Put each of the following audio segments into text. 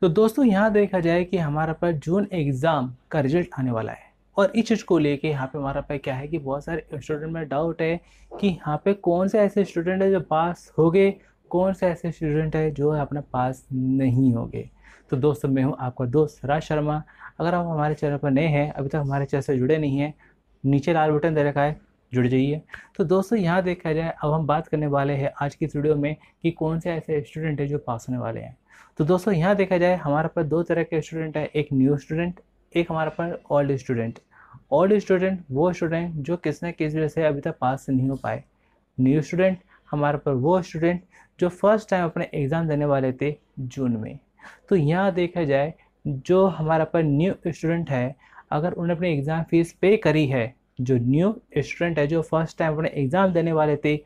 तो दोस्तों यहाँ देखा जाए कि हमारा पास जून एग्ज़ाम का रिजल्ट आने वाला है और इस चीज़ को लेके यहाँ पे हमारा पे क्या है कि बहुत सारे स्टूडेंट में डाउट है कि यहाँ पे कौन से ऐसे स्टूडेंट है जो पास हो गए कौन से ऐसे स्टूडेंट है जो अपना पास नहीं हो गए तो दोस्तों मैं हूँ आपका दोस्त राज शर्मा अगर आप हमारे चैनल पर नए हैं अभी तक हमारे चैनल से जुड़े नहीं हैं नीचे लाल बटन दे रखा है जुड़ जाइए तो दोस्तों यहाँ देखा जाए अब हम बात करने वाले हैं आज की वीडियो में कि कौन से ऐसे स्टूडेंट हैं जो पास होने वाले हैं तो दोस्तों यहाँ देखा जाए हमारे पास दो तरह के स्टूडेंट हैं एक न्यू स्टूडेंट एक हमारे पास ओल्ड स्टूडेंट ओल्ड स्टूडेंट वो स्टूडेंट जो किसी न किसी वजह से अभी तक पास नहीं हो पाए न्यू स्टूडेंट हमारे पर वो स्टूडेंट जो फर्स्ट टाइम अपने एग्ज़ाम देने वाले थे जून में तो यहाँ देखा जाए जो हमारा पर न्यू स्टूडेंट है अगर उन्हें अपनी एग्ज़ाम फ़ीस पे करी है जो न्यू स्टूडेंट है जो फर्स्ट टाइम अपने एग्ज़ाम देने वाले थे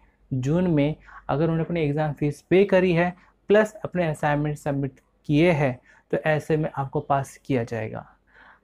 जून में अगर उन्हें अपनी एग्ज़ाम फ़ीस पे करी है प्लस अपने असाइनमेंट सबमिट किए हैं तो ऐसे में आपको पास किया जाएगा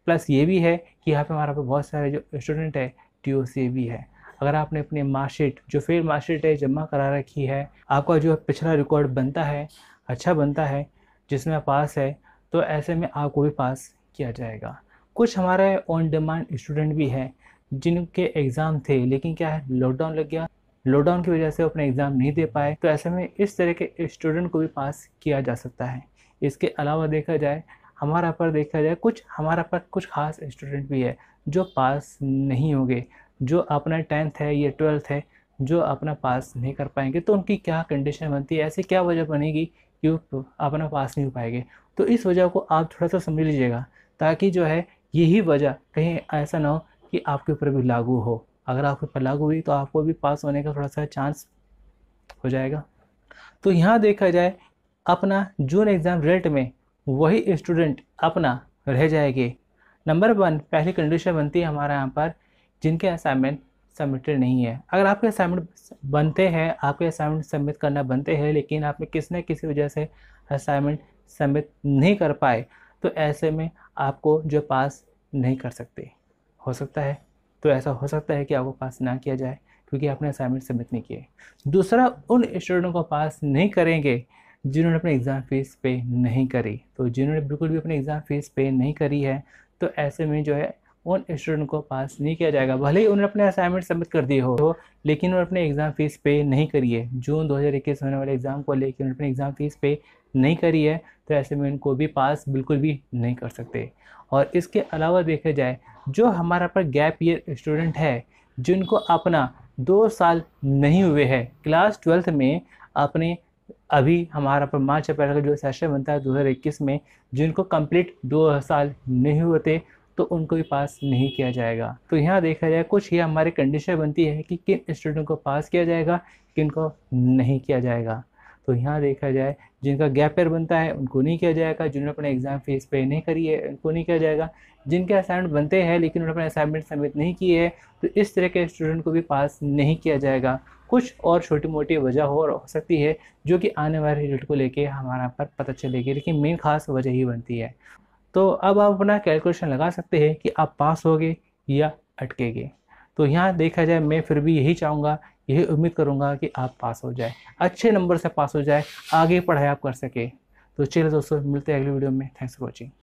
प्लस ये भी है कि यहाँ पे हमारा पे बहुत सारे जो स्टूडेंट है टी ओ भी है अगर आपने अपनी मार्कशीट जो फेल मार्कशीट है जमा करा रखी है आपका जो पिछला रिकॉर्ड बनता है अच्छा बनता है जिसमें पास है तो ऐसे में आपको भी पास किया जाएगा कुछ हमारे ऑन डिमांड स्टूडेंट भी हैं जिनके एग्ज़ाम थे लेकिन क्या है लॉकडाउन लग गया लॉकडाउन की वजह से अपने एग्ज़ाम नहीं दे पाए तो ऐसे में इस तरह के स्टूडेंट को भी पास किया जा सकता है इसके अलावा देखा जाए हमारा पर देखा जाए कुछ हमारा पर कुछ खास स्टूडेंट भी है जो पास नहीं होंगे जो अपना टेंथ है या ट्वेल्थ है जो अपना पास नहीं कर पाएंगे तो उनकी क्या कंडीशन बनती है ऐसी क्या वजह बनेगी कि वो अपना पास नहीं हो पाएंगे तो इस वजह को आप थोड़ा सा समझ लीजिएगा ताकि जो है यही वजह कहीं ऐसा ना हो कि आपके ऊपर भी लागू हो अगर आपको प्लग हुई तो आपको भी पास होने का थोड़ा सा चांस हो जाएगा तो यहाँ देखा जाए अपना जून एग्ज़ाम रिजल्ट में वही स्टूडेंट अपना रह जाएगी नंबर वन पहली कंडीशन बनती है हमारे यहाँ पर जिनके असाइनमेंट सबमिटेड नहीं है अगर आपके असाइनमेंट बनते हैं आपके असाइनमेंट सबमिट करना बनते हैं लेकिन आपने किसी न किसी वजह से असाइनमेंट सबमिट नहीं कर पाए तो ऐसे में आपको जो पास नहीं कर सकते हो सकता है तो ऐसा हो सकता है कि आपको पास ना किया जाए क्योंकि आपने असाइनमेंट सबमिट नहीं किए दूसरा उन स्टूडेंटों को पास नहीं करेंगे जिन्होंने अपने एग्ज़ाम फ़ीस पे नहीं करी तो जिन्होंने बिल्कुल भी अपने एग्ज़ाम फ़ीस पे नहीं करी है तो ऐसे में जो है उन स्टूडेंट को पास नहीं किया जाएगा भले ही उन्होंने अपने असाइनमेंट सबमिट कर दिए हो लेकिन उन्होंने अपने एग्ज़ाम फ़ीस पे नहीं करी है जून 2021 होने वाले एग्ज़ाम को लेकर उन्होंने अपने एग्ज़ाम फ़ीस पे नहीं करी है तो ऐसे में उनको भी पास बिल्कुल भी नहीं कर सकते और इसके अलावा देखा जाए जो हमारा पर गैप ईयर स्टूडेंट है जिनको अपना दो साल नहीं हुए हैं क्लास ट्वेल्थ में अपने अभी हमारा पर मार्च अप्रैल का जो सेशन बनता है इक्कीस में जिनको कंप्लीट दो साल नहीं होते तो उनको भी पास नहीं किया जाएगा तो यहाँ देखा जाए कुछ ही हमारी कंडीशन बनती है कि किन स्टूडेंट को पास किया जाएगा किन को नहीं किया जाएगा तो यहाँ देखा जाए जिनका गैप ईयर बनता है उनको नहीं किया जाएगा जिन्होंने अपने एग्ज़ाम फीस पे नहीं करी है उनको नहीं किया जाएगा जिनके असाइनमेंट बनते हैं लेकिन उन्होंने अपने असाइनमेंट सबमिट नहीं किए हैं तो इस तरह के स्टूडेंट को भी पास नहीं किया जाएगा कुछ और छोटी मोटी वजह हो, हो सकती है जो कि आने वाले रिजल्ट को लेके हमारा पर पता चलेगी लेकिन मेन खास वजह ही बनती है तो अब आप अपना कैलकुलेशन लगा सकते हैं कि आप पास होगे या अटकेगे तो यहाँ देखा जाए मैं फिर भी यही चाहूँगा यही उम्मीद करूँगा कि आप पास हो जाए अच्छे नंबर से पास हो जाए आगे पढ़ाई आप कर सके तो चलिए दोस्तों मिलते हैं अगली वीडियो में थैंक्स फॉर वॉचिंग